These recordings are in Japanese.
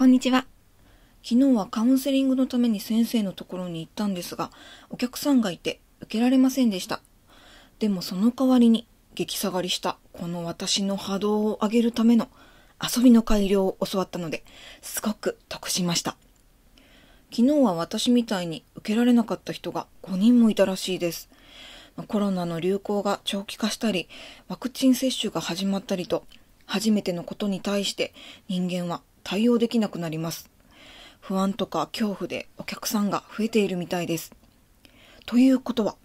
こんにちは。昨日はカウンセリングのために先生のところに行ったんですが、お客さんがいて受けられませんでした。でもその代わりに激下がりしたこの私の波動を上げるための遊びの改良を教わったので、すごく得しました。昨日は私みたいに受けられなかった人が5人もいたらしいです。コロナの流行が長期化したり、ワクチン接種が始まったりと、初めてのことに対して人間は対応できなくなります。不安とか恐怖でお客さんが増えているみたいです。ということは、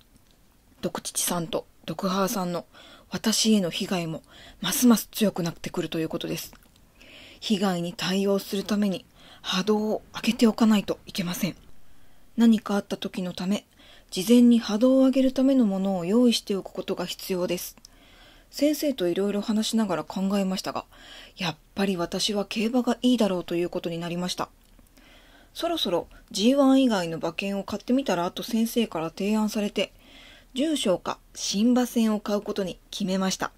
毒父さんと毒母さんの私への被害もますます強くなってくるということです。被害に対応するために波動を上げておかないといけません。何かあった時のため、事前に波動を上げるためのものを用意しておくことが必要です。先生といろいろ話しながら考えましたが、やっぱり私は競馬がいいだろうということになりました。そろそろ G1 以外の馬券を買ってみたらと先生から提案されて、重賞か新馬戦を買うことに決めました。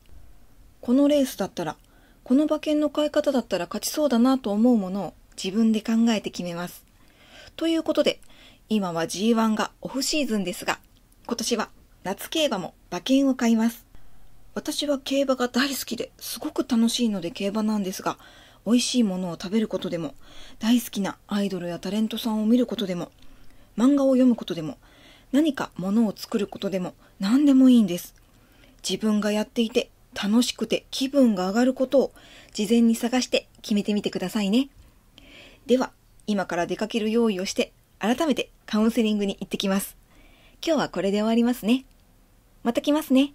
このレースだったら、この馬券の買い方だったら勝ちそうだなと思うものを自分で考えて決めます。ということで、今は G1 がオフシーズンですが、今年は夏競馬も馬券を買います。私は競馬が大好きですごく楽しいので競馬なんですが、美味しいものを食べることでも、大好きなアイドルやタレントさんを見ることでも、漫画を読むことでも、何か物を作ることでも何でもいいんです。自分がやっていて楽しくて気分が上がることを事前に探して決めてみてくださいね。では、今から出かける用意をして改めてカウンセリングに行ってきます。今日はこれで終わりますね。また来ますね。